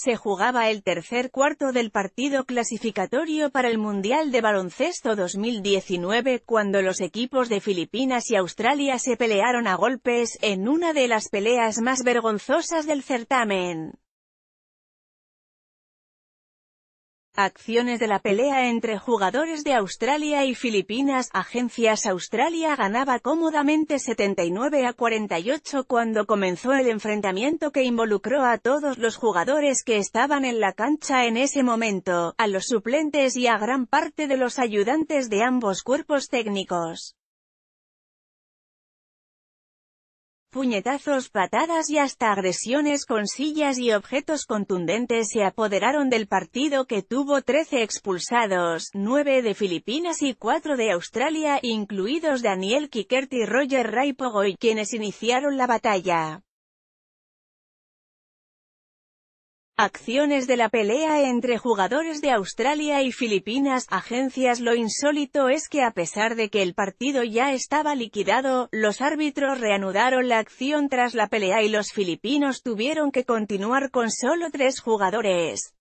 se jugaba el tercer cuarto del partido clasificatorio para el Mundial de Baloncesto 2019 cuando los equipos de Filipinas y Australia se pelearon a golpes, en una de las peleas más vergonzosas del certamen. Acciones de la pelea entre jugadores de Australia y Filipinas. Agencias Australia ganaba cómodamente 79 a 48 cuando comenzó el enfrentamiento que involucró a todos los jugadores que estaban en la cancha en ese momento, a los suplentes y a gran parte de los ayudantes de ambos cuerpos técnicos. Puñetazos, patadas y hasta agresiones con sillas y objetos contundentes se apoderaron del partido que tuvo 13 expulsados, 9 de Filipinas y 4 de Australia, incluidos Daniel Kikert y Roger Raipogoy, quienes iniciaron la batalla. Acciones de la pelea entre jugadores de Australia y Filipinas, agencias Lo insólito es que a pesar de que el partido ya estaba liquidado, los árbitros reanudaron la acción tras la pelea y los filipinos tuvieron que continuar con solo tres jugadores.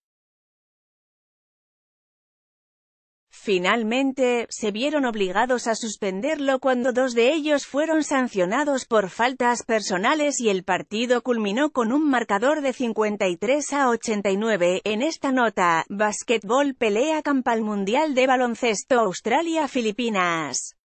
Finalmente, se vieron obligados a suspenderlo cuando dos de ellos fueron sancionados por faltas personales y el partido culminó con un marcador de 53 a 89. En esta nota, Básquetbol pelea campal mundial de baloncesto Australia-Filipinas.